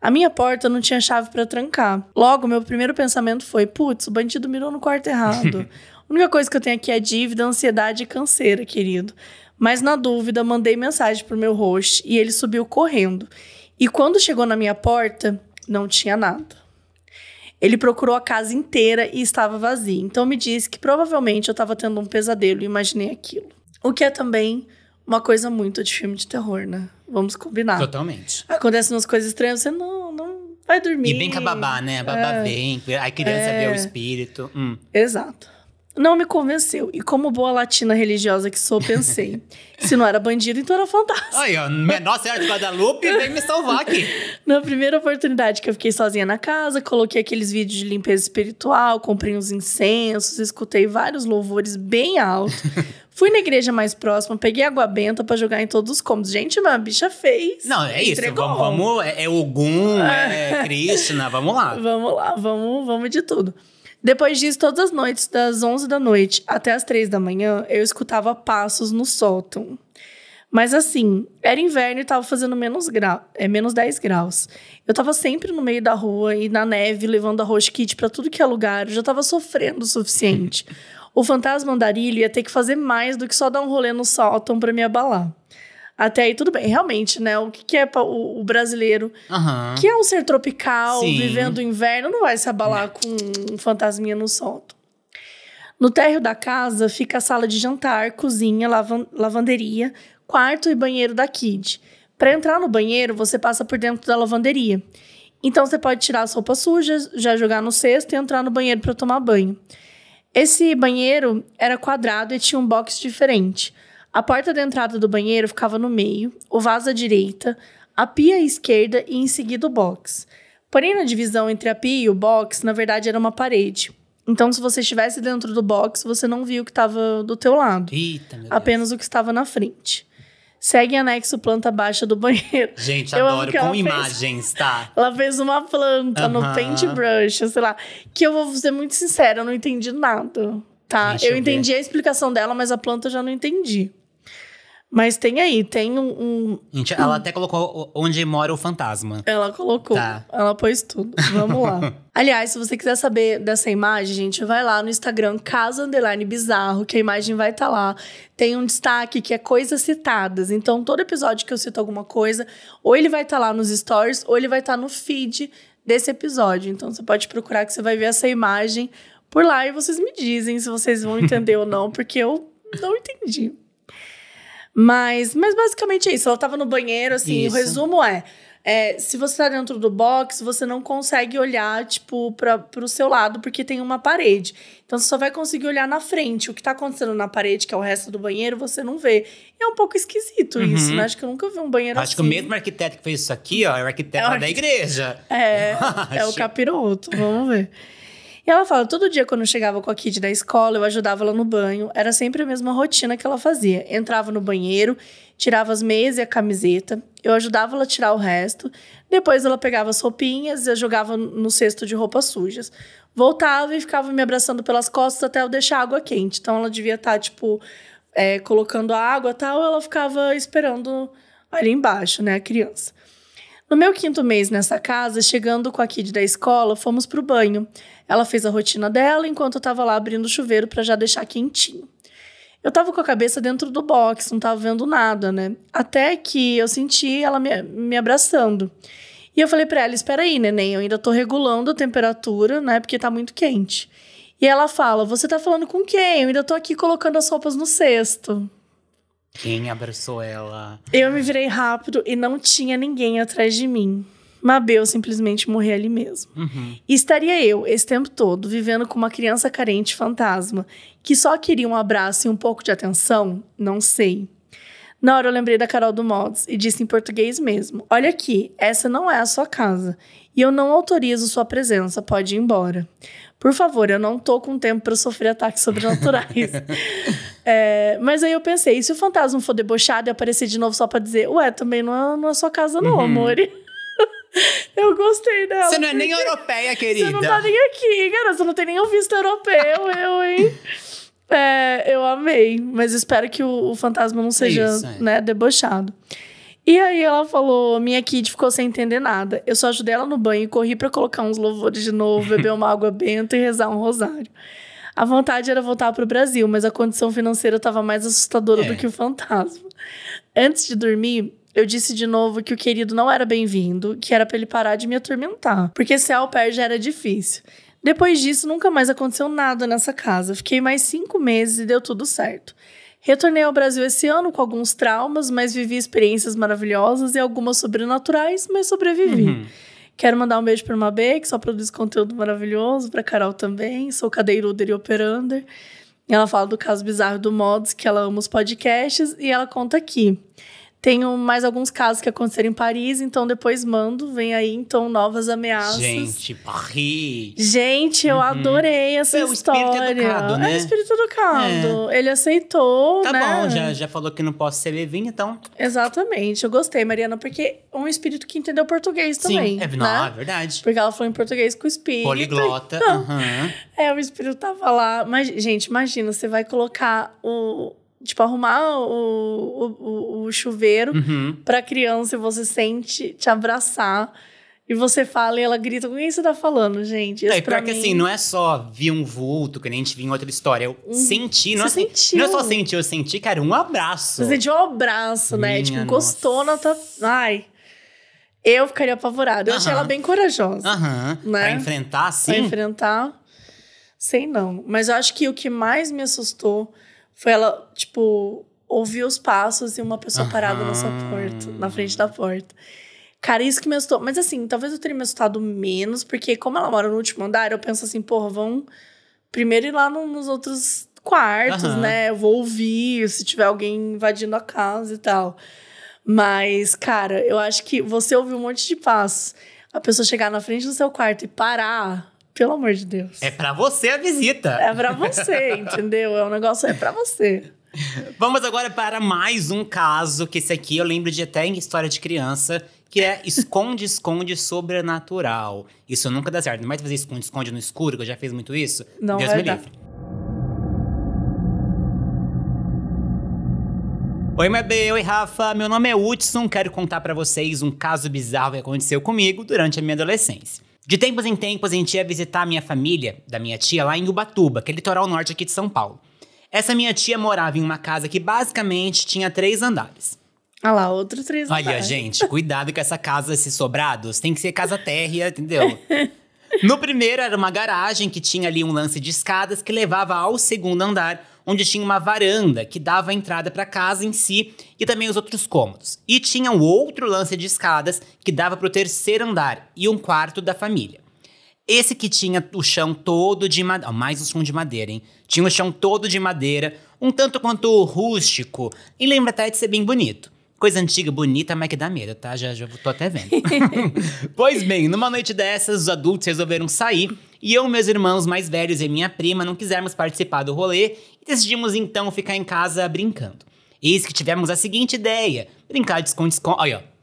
A minha porta não tinha chave para trancar. Logo, meu primeiro pensamento foi: putz, o bandido mirou no quarto errado. A única coisa que eu tenho aqui é dívida, ansiedade e canseira, querido. Mas na dúvida, mandei mensagem pro meu host e ele subiu correndo. E quando chegou na minha porta, não tinha nada. Ele procurou a casa inteira e estava vazia. Então me disse que provavelmente eu estava tendo um pesadelo e imaginei aquilo. O que é também uma coisa muito de filme de terror, né? Vamos combinar. Totalmente. Acontecem umas coisas estranhas, você não, não vai dormir. E bem com a babá, né? A babá é, vem, a criança é, vê o é. espírito. Hum. Exato. Não me convenceu. E como boa latina religiosa que sou, pensei: se não era bandido, então era fantasma. Aí, ó, menor Senhora de Guadalupe, vem me salvar aqui. Na primeira oportunidade que eu fiquei sozinha na casa, coloquei aqueles vídeos de limpeza espiritual, comprei uns incensos, escutei vários louvores bem alto. Fui na igreja mais próxima, peguei água benta para jogar em todos os cômodos. Gente, mas a bicha fez. Não, é entregou. isso. Vamos, vamos é, é Ogum, é Krishna, vamos lá. vamos lá, vamos, vamos de tudo. Depois disso, todas as noites, das 11 da noite até as 3 da manhã, eu escutava passos no sótão. Mas assim, era inverno e tava fazendo menos, grau, é, menos 10 graus. Eu tava sempre no meio da rua e na neve, levando a host kit tudo que é lugar. Eu já tava sofrendo o suficiente. O fantasma andarilho ia ter que fazer mais do que só dar um rolê no sótão pra me abalar. Até aí tudo bem. Realmente, né? O que, que é o, o brasileiro, uhum. que é um ser tropical, Sim. vivendo o inverno, não vai se abalar é. com um fantasminha no solto. No térreo da casa fica a sala de jantar, cozinha, lavan lavanderia, quarto e banheiro da Kid. Para entrar no banheiro, você passa por dentro da lavanderia. Então você pode tirar as roupas sujas, já jogar no cesto e entrar no banheiro para tomar banho. Esse banheiro era quadrado e tinha um box diferente. A porta da entrada do banheiro ficava no meio, o vaso à direita, a pia à esquerda e em seguida o box. Porém, na divisão entre a pia e o box, na verdade era uma parede. Então, se você estivesse dentro do box, você não via o que estava do teu lado. Eita, meu Deus. apenas o que estava na frente. Segue anexo planta baixa do banheiro. Gente, eu adoro com imagens, tá? Ela fez uma planta no paintbrush, sei lá. Que eu vou ser muito sincera, eu não entendi nada. Tá, Deixa eu, entendi a explicação dela, mas a planta eu já não entendi. Mas tem aí, tem um, um. Ela até colocou onde mora o fantasma. Ela colocou. Tá. Ela pôs tudo. Vamos lá. Aliás, se você quiser saber dessa imagem, gente, vai lá no Instagram Casa Underline Bizarro, que a imagem vai estar tá lá. Tem um destaque que é coisas citadas. Então, todo episódio que eu cito alguma coisa, ou ele vai estar tá lá nos stories, ou ele vai estar tá no feed desse episódio. Então, você pode procurar que você vai ver essa imagem por lá e vocês me dizem se vocês vão entender ou não, porque eu não entendi. Mas, mas basicamente é isso. Ela estava no banheiro, assim, isso. o resumo é, é, se você está dentro do box, você não consegue olhar, tipo, para o seu lado, porque tem uma parede. Então, você só vai conseguir olhar na frente. O que está acontecendo na parede, que é o resto do banheiro, você não vê. É um pouco esquisito uhum. isso, né? Acho que eu nunca vi um banheiro Acho assim. Acho que o assim. mesmo arquiteto que fez isso aqui, ó, é o arquiteto é o arquiteto... da igreja. É, é o capiroto. Vamos ver. E ela fala: todo dia quando eu chegava com a Kid da escola, eu ajudava ela no banho. Era sempre a mesma rotina que ela fazia. Entrava no banheiro, tirava as meias e a camiseta. Eu ajudava ela a tirar o resto. Depois ela pegava as roupinhas e jogava no cesto de roupas sujas. Voltava e ficava me abraçando pelas costas até eu deixar a água quente. Então ela devia estar, tá, tipo, é, colocando a água tal. Ela ficava esperando ali embaixo, né, a criança. No meu quinto mês nessa casa, chegando com a Kid da escola, fomos pro banho. Ela fez a rotina dela enquanto eu tava lá abrindo o chuveiro para já deixar quentinho. Eu tava com a cabeça dentro do box, não tava vendo nada, né? Até que eu senti ela me, me abraçando. E eu falei para ela: Espera aí, neném, eu ainda tô regulando a temperatura, né? Porque tá muito quente. E ela fala: Você tá falando com quem? Eu ainda tô aqui colocando as roupas no cesto. Quem abraçou ela? Eu me virei rápido e não tinha ninguém atrás de mim. Mabel simplesmente morrer ali mesmo. Uhum. E estaria eu, esse tempo todo, vivendo com uma criança carente fantasma, que só queria um abraço e um pouco de atenção? Não sei. Na hora eu lembrei da Carol do Mods e disse em português mesmo: Olha aqui, essa não é a sua casa e eu não autorizo sua presença, pode ir embora. Por favor, eu não tô com tempo para sofrer ataques sobrenaturais. é, mas aí eu pensei: e se o fantasma for debochado e aparecer de novo só para dizer, ué, também não é, não é sua casa, não, uhum. amor? Eu gostei dela. Você não é nem europeia, querida. Você não tá nem aqui, cara. Você não tem nenhum visto europeu, eu, hein? É, eu amei. Mas espero que o, o fantasma não seja Isso, é. né, debochado. E aí ela falou, minha Kid ficou sem entender nada. Eu só ajudei ela no banho e corri para colocar uns louvores de novo, beber uma água benta e rezar um rosário. A vontade era voltar para o Brasil, mas a condição financeira estava mais assustadora é. do que o fantasma. Antes de dormir, eu disse de novo que o querido não era bem-vindo, que era para ele parar de me atormentar, porque ser au já era difícil. Depois disso, nunca mais aconteceu nada nessa casa. Fiquei mais cinco meses e deu tudo certo. Retornei ao Brasil esse ano com alguns traumas, mas vivi experiências maravilhosas e algumas sobrenaturais, mas sobrevivi. Uhum. Quero mandar um beijo para uma B, que só produz conteúdo maravilhoso, para Carol também. Sou cadeiruder e operander. Ela fala do caso bizarro do Mods, que ela ama os podcasts, e ela conta aqui. Tenho mais alguns casos que aconteceram em Paris, então depois mando, vem aí então novas ameaças. Gente, Paris! Gente, eu uhum. adorei essa é, história. O espírito educado, né? É o espírito educado. É. Ele aceitou, tá né? Tá bom, já, já falou que não posso ser levin, então... Exatamente, eu gostei, Mariana, porque um espírito que entendeu português também, Sim, é, não, né? é verdade. Porque ela falou em português com o espírito. Poliglota. Uhum. É, o espírito tava lá. Mas, gente, imagina, você vai colocar o tipo, arrumar o, o, o chuveiro uhum. pra criança e você sente te abraçar. E você fala e ela grita, com quem você tá falando, gente? Isso não, e pior mim... que assim, não é só vir um vulto, que nem a gente viu em outra história. Eu uhum. senti, não, é, assim, sentiu. não é só sentir, eu senti, cara, um abraço. Você sentiu um abraço, né? tipo, encostou nossa. na tua. Ai. Eu ficaria apavorada. Eu uhum. achei ela bem corajosa. Aham. Uhum. Né? Pra enfrentar, sim. Pra enfrentar, sei não. Mas eu acho que o que mais me assustou foi ela, tipo, ouvir os passos e uma pessoa uhum. parada na sua porta, na frente da porta. Cara, isso que me assustou. Mas assim, talvez eu teria me assustado menos, porque como ela mora no último andar, eu penso assim, porra, vão primeiro ir lá no, nos outros quartos, uhum. né? Eu vou ouvir se tiver alguém invadindo a casa e tal. Mas, cara, eu acho que você ouvir um monte de passos, a pessoa chegar na frente do seu quarto e parar pelo amor de Deus. É para você a visita. É para você, entendeu? É um negócio é para você. Vamos agora para mais um caso, que esse aqui eu lembro de até em história de criança, que é esconde-esconde sobrenatural. Isso nunca dá certo. Não mais fazer esconde-esconde no escuro, que eu já fiz muito isso. Não Deus vai me dar. livre. Oi, Mabê, oi, Rafa. Meu nome é Hudson. Quero contar para vocês um caso bizarro que aconteceu comigo durante a minha adolescência. De tempos em tempos, a gente ia visitar a minha família, da minha tia, lá em Ubatuba, que é litoral norte aqui de São Paulo. Essa minha tia morava em uma casa que basicamente tinha três andares. Olha lá, outros três Olha, andares. Olha, gente, cuidado com essa casa, esses sobrados. Tem que ser casa térrea, entendeu? No primeiro era uma garagem que tinha ali um lance de escadas que levava ao segundo andar, onde tinha uma varanda que dava a entrada para a casa em si e também os outros cômodos. E tinha um outro lance de escadas que dava para o terceiro andar e um quarto da família. Esse que tinha o chão todo de madeira. Mais um chão de madeira, hein? Tinha o chão todo de madeira, um tanto quanto rústico, e lembra até de ser bem bonito. Coisa antiga, bonita, mas que dá medo, tá? Já, já tô até vendo. pois bem, numa noite dessas, os adultos resolveram sair e eu, meus irmãos mais velhos e minha prima não quisermos participar do rolê e decidimos então ficar em casa brincando. Eis que tivemos a seguinte ideia: brincar de esconde-esconde. Olha, ó.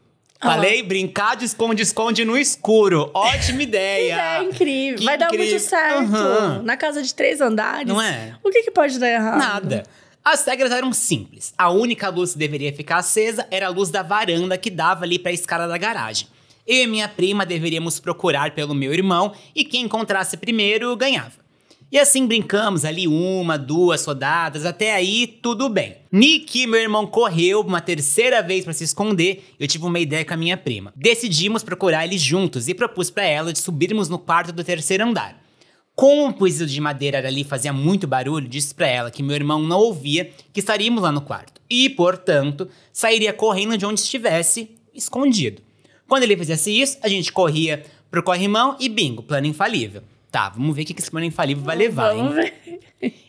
Falei uhum. brincar de esconde-esconde no escuro. Ótima ideia. é incrível. Que Vai incrível. dar muito certo. Uhum. Na casa de três andares. Não é? O que, que pode dar errado? Nada. As regras eram simples. A única luz que deveria ficar acesa era a luz da varanda que dava ali para a escada da garagem. Eu e minha prima deveríamos procurar pelo meu irmão e quem encontrasse primeiro ganhava. E assim brincamos ali uma, duas rodadas, até aí tudo bem. Nick, meu irmão, correu uma terceira vez para se esconder. Eu tive uma ideia com a minha prima. Decidimos procurar ele juntos e propus para ela de subirmos no quarto do terceiro andar. Como o piso de madeira ali fazia muito barulho, disse para ela que meu irmão não ouvia que estaríamos lá no quarto e, portanto, sairia correndo de onde estivesse, escondido. Quando ele fizesse isso, a gente corria pro corrimão e bingo, plano infalível. Tá, vamos ver o que esse plano infalível vai levar, hein? Vamos ver.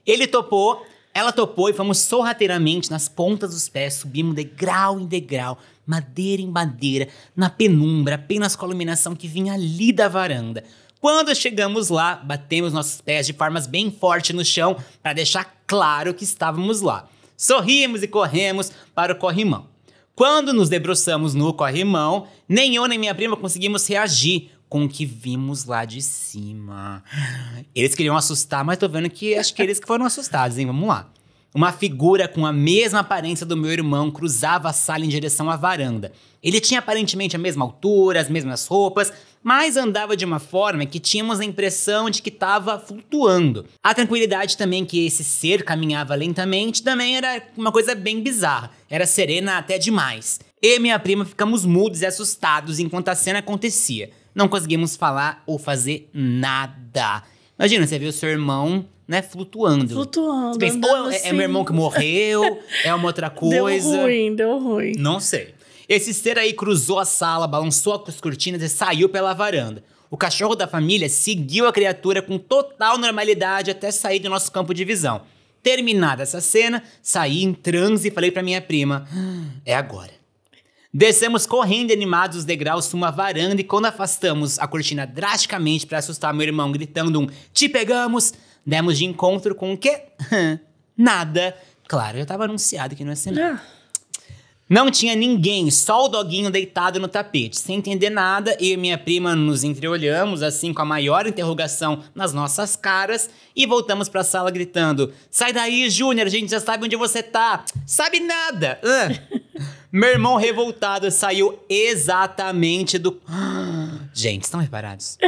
Ele topou, ela topou e fomos sorrateiramente nas pontas dos pés, subimos degrau em degrau, madeira em madeira, na penumbra, apenas com a iluminação que vinha ali da varanda. Quando chegamos lá, batemos nossos pés de formas bem fortes no chão para deixar claro que estávamos lá. Sorrimos e corremos para o corrimão. Quando nos debruçamos no corrimão, nem eu nem minha prima conseguimos reagir com o que vimos lá de cima. Eles queriam assustar, mas tô vendo que acho que eles que foram assustados, hein? Vamos lá. Uma figura com a mesma aparência do meu irmão cruzava a sala em direção à varanda. Ele tinha aparentemente a mesma altura, as mesmas roupas, mas andava de uma forma que tínhamos a impressão de que estava flutuando. A tranquilidade também que esse ser caminhava lentamente também era uma coisa bem bizarra, era serena até demais. Eu e minha prima ficamos mudos e assustados enquanto a cena acontecia. Não conseguimos falar ou fazer nada. Imagina, você vê o seu irmão né, flutuando. Flutuando. Você pensa, ou é, assim. é, meu irmão assim. que morreu, é uma outra coisa. Deu ruim, deu ruim. Não sei. Esse ser aí cruzou a sala, balançou as cortinas e saiu pela varanda. O cachorro da família seguiu a criatura com total normalidade até sair do nosso campo de visão. Terminada essa cena, saí em transe e falei para minha prima: ah, é agora. Descemos correndo animados os degraus uma varanda e quando afastamos a cortina drasticamente para assustar meu irmão gritando um te pegamos, demos de encontro com o quê? Nada. Claro, já estava anunciado que não ia ser nada. Ah. Não tinha ninguém, só o doguinho deitado no tapete. Sem entender nada, eu e minha prima nos entreolhamos, assim com a maior interrogação nas nossas caras, e voltamos para a sala gritando: Sai daí, Júnior, a gente já sabe onde você tá. Sabe nada! Ah. Meu irmão revoltado saiu exatamente do. Gente, estão reparados?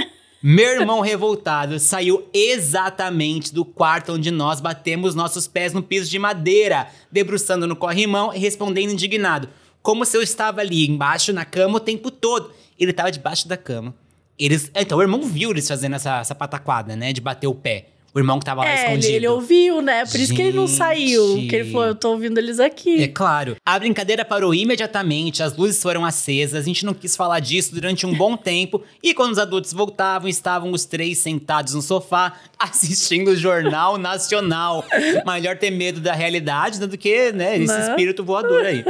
Meu irmão revoltado saiu exatamente do quarto onde nós batemos nossos pés no piso de madeira, debruçando no corrimão e respondendo indignado. Como se eu estava ali embaixo na cama o tempo todo. Ele estava debaixo da cama. Eles, então, o irmão viu eles fazendo essa, essa pataquada, né? De bater o pé. O irmão que tava lá é, escondido. Ele, ele ouviu, né? Por Gente. isso que ele não saiu. Que ele falou, eu tô ouvindo eles aqui. É claro. A brincadeira parou imediatamente, as luzes foram acesas, a gente não quis falar disso durante um bom tempo. E quando os adultos voltavam, estavam os três sentados no sofá, assistindo o Jornal Nacional. Melhor ter medo da realidade né, do que, né, esse não. Né? espírito voador aí.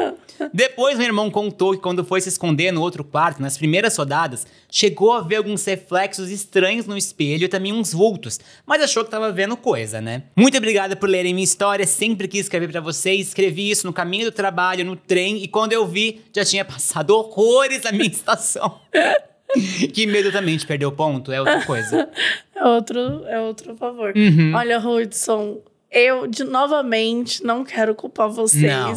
Depois, meu irmão contou que quando foi se esconder no outro quarto, nas primeiras rodadas, chegou a ver alguns reflexos estranhos no espelho e também uns vultos, mas achou que tava vendo coisa, né? Muito obrigada por lerem minha história, sempre quis escrever para vocês, escrevi isso no caminho do trabalho, no trem, e quando eu vi, já tinha passado horrores a minha estação. que medo também de perder o ponto, é outra coisa. é outro, é outro favor. Uhum. Olha, Hudson, eu, de novamente, não quero culpar vocês. Não.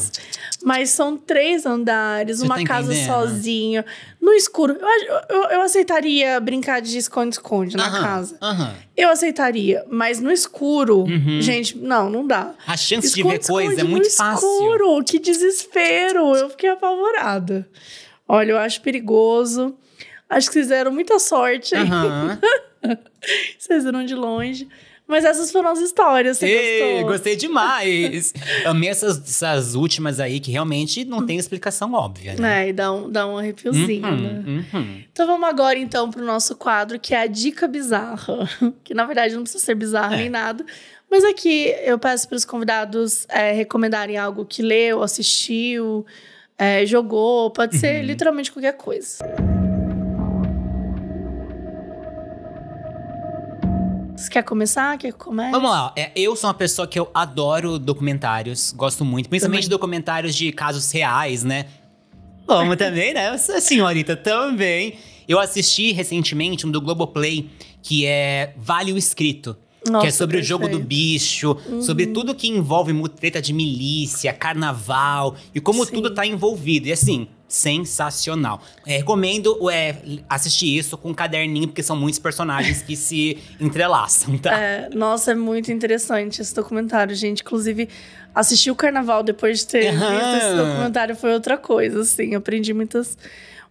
Mas são três andares, Você uma tá casa sozinha, no escuro. Eu, eu, eu, aceitaria brincar de esconde-esconde na casa. Aham. Eu aceitaria, mas no escuro, uhum. gente, não, não dá. A chance esconde, de ver coisa é muito no fácil. No escuro, que desespero. Eu fiquei apavorada. Olha, eu acho perigoso. Acho que vocês deram muita sorte. Uhum. vocês viram de longe. Mas essas foram as histórias. Você Ei, gostou? Gostei demais. Amei essas, essas, últimas aí que realmente não tem explicação óbvia, né? É, e dá um, dá um arrepiozinho, uhum, né? Uhum. Então vamos agora, então, pro nosso quadro, que é a dica bizarra. Que na verdade não precisa ser bizarra é. nem nada. Mas aqui eu peço para os convidados é, recomendarem algo que leu, assistiu, é, jogou, pode ser uhum. literalmente qualquer coisa. Você quer começar? Quer começar? Vamos lá. É, eu sou uma pessoa que eu adoro documentários, gosto muito, principalmente também. documentários de casos reais, né? Como também, né? A senhorita assim, também. Eu assisti recentemente um do Globoplay que é Vale o Escrito. Nossa, que é sobre perfeito. o jogo do bicho, uhum. sobre tudo que envolve treta de milícia, carnaval e como Sim. tudo tá envolvido. E assim, sensacional. É, recomendo é, assistir isso com um caderninho, porque são muitos personagens que se entrelaçam, tá? É, nossa, é muito interessante esse documentário, gente. Inclusive, assistir o carnaval depois de ter uhum. visto esse documentário foi outra coisa, assim. Aprendi muitas,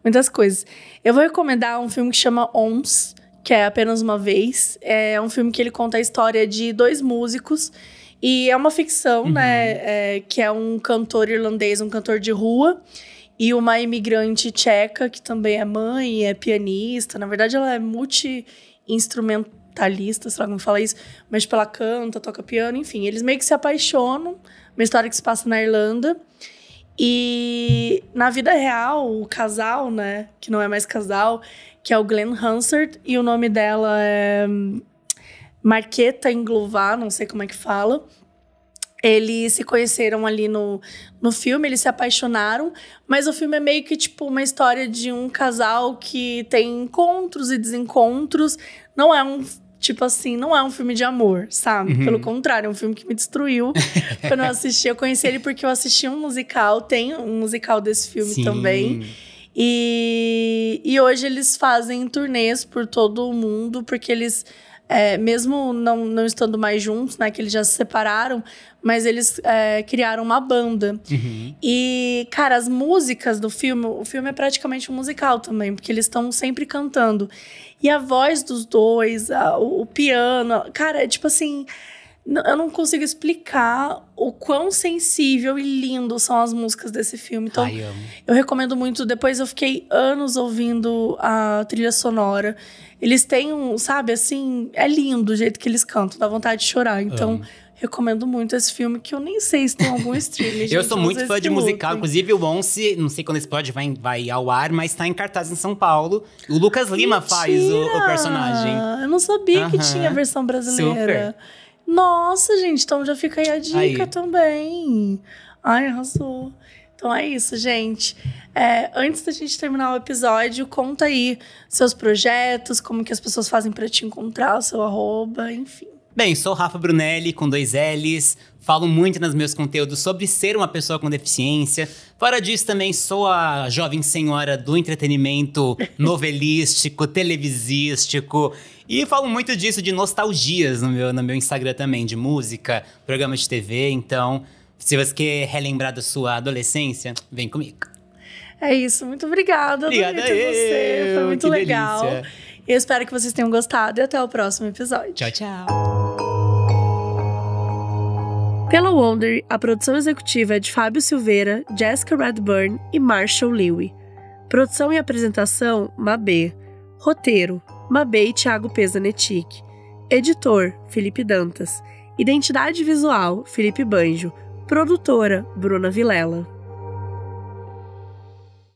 muitas coisas. Eu vou recomendar um filme que chama Ons, que é apenas uma vez. É um filme que ele conta a história de dois músicos. E é uma ficção, né? uhum. né? É, que é um cantor irlandês, um cantor de rua e uma imigrante tcheca que também é mãe, é pianista. Na verdade, ela é multi-instrumentalista, sei lá como fala isso, mas tipo, ela canta, toca piano, enfim. Eles meio que se apaixonam. Uma história que se passa na Irlanda. E na vida real, o casal, né, que não é mais casal, que é o Glenn Hansard, e o nome dela é Marqueta Englová, não sei como é que fala. Eles se conheceram ali no, no filme, eles se apaixonaram, mas o filme é meio que tipo uma história de um casal que tem encontros e desencontros. Não é um tipo assim, não é um filme de amor, sabe? Uhum. Pelo contrário, é um filme que me destruiu quando eu assisti. Eu conheci ele porque eu assisti um musical, tem um musical desse filme Sim. também. E, e hoje eles fazem turnês por todo o mundo, porque eles é, mesmo não, não estando mais juntos, né? Que eles já se separaram, mas eles é, criaram uma banda. Uhum. E, cara, as músicas do filme, o filme é praticamente um musical também, porque eles estão sempre cantando. E a voz dos dois, a, o, o piano, cara, é tipo assim eu não consigo explicar o quão sensível e lindo são as músicas desse filme. Então, Ai, eu, eu recomendo muito. Depois eu fiquei anos ouvindo a trilha sonora. Eles têm um, sabe, assim, é lindo o jeito que eles cantam, dá vontade de chorar. Então, amo. recomendo muito esse filme que eu nem sei se tem algum streaming. eu sou muito fã de musical, inclusive o Once, não sei quando esse pode vai, vai ao ar, mas tá em cartaz em São Paulo. O Lucas Lima Mentira! faz o, o, personagem. Eu não sabia uh -huh. que tinha a versão brasileira. Super. Nossa, gente, então já fica aí a dica aí. também. Ai, arrasou. Então é isso, gente. É, antes da gente terminar o episódio, conta aí seus projetos, como que as pessoas fazem para te encontrar, o seu arroba, enfim. Bem, sou Rafa Brunelli, com dois L's. Falo muito nos meus conteúdos sobre ser uma pessoa com deficiência. Fora disso, também sou a jovem senhora do entretenimento novelístico, televisístico. E falo muito disso de nostalgias no meu, no meu Instagram também, de música, programa de TV. Então, se você quer relembrar da sua adolescência, vem comigo. É isso, muito obrigada. Obrigada a você, foi muito que legal. Delícia. Eu espero que vocês tenham gostado e até o próximo episódio. Tchau, tchau. Pela Wonder, a produção executiva é de Fábio Silveira, Jessica Redburn e Marshall Lewy. Produção e apresentação, Mabê. Roteiro, Mabê e Thiago Pesanetic. Editor, Felipe Dantas. Identidade visual, Felipe Banjo. Produtora, Bruna Vilela.